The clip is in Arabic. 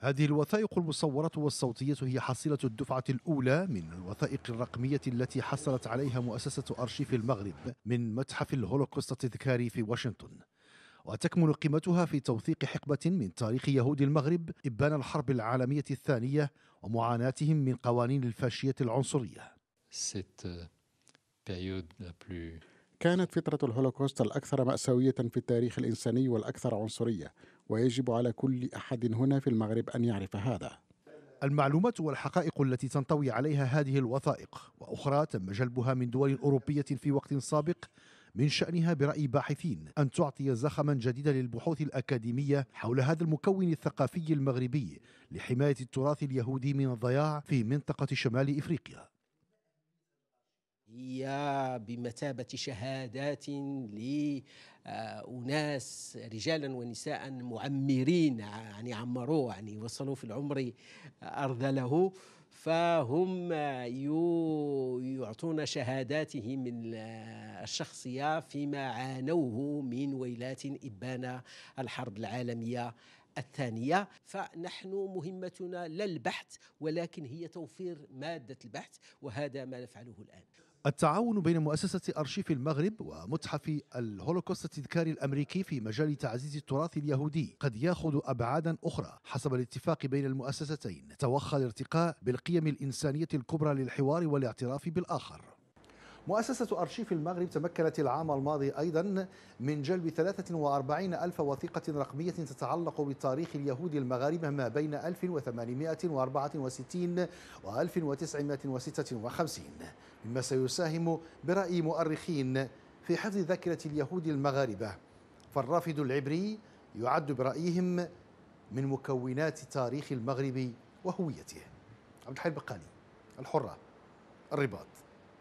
هذه الوثائق المصورة والصوتية هي حصيلة الدفعة الأولى من الوثائق الرقمية التي حصلت عليها مؤسسة أرشيف المغرب من متحف الهولوكوست التذكاري في واشنطن وتكمن قيمتها في توثيق حقبة من تاريخ يهود المغرب إبان الحرب العالمية الثانية ومعاناتهم من قوانين الفاشية العنصرية euh, كانت فترة الهولوكوست الأكثر مأساوية في التاريخ الإنساني والأكثر عنصرية ويجب على كل أحد هنا في المغرب أن يعرف هذا المعلومات والحقائق التي تنطوي عليها هذه الوثائق وأخرى تم جلبها من دول أوروبية في وقت سابق من شأنها برأي باحثين أن تعطي زخما جديدا للبحوث الأكاديمية حول هذا المكون الثقافي المغربي لحماية التراث اليهودي من الضياع في منطقة شمال إفريقيا بمثابة شهادات لأناس آه، رجالا ونساء معمرين يعني عمروا يعني وصلوا في العمر آه، أرذله فهم آه، يعطون شهاداتهم الشخصية فيما عانوه من 30 إبان الحرب العالمية الثانية فنحن مهمتنا لا البحث ولكن هي توفير مادة البحث وهذا ما نفعله الآن التعاون بين مؤسسة أرشيف المغرب ومتحف الهولوكوست التذكاري الأمريكي في مجال تعزيز التراث اليهودي قد يأخذ أبعادا أخرى حسب الاتفاق بين المؤسستين توخى الارتقاء بالقيم الإنسانية الكبرى للحوار والاعتراف بالآخر مؤسسة أرشيف المغرب تمكنت العام الماضي أيضا من جلب 43 ألف وثيقة رقمية تتعلق بتاريخ اليهود المغاربة ما بين 1864 و 1956 مما سيساهم برأي مؤرخين في حفظ ذاكرة اليهود المغاربة فالرافد العبري يعد برأيهم من مكونات تاريخ المغرب وهويته عبد الحي البقالي الحرة الرباط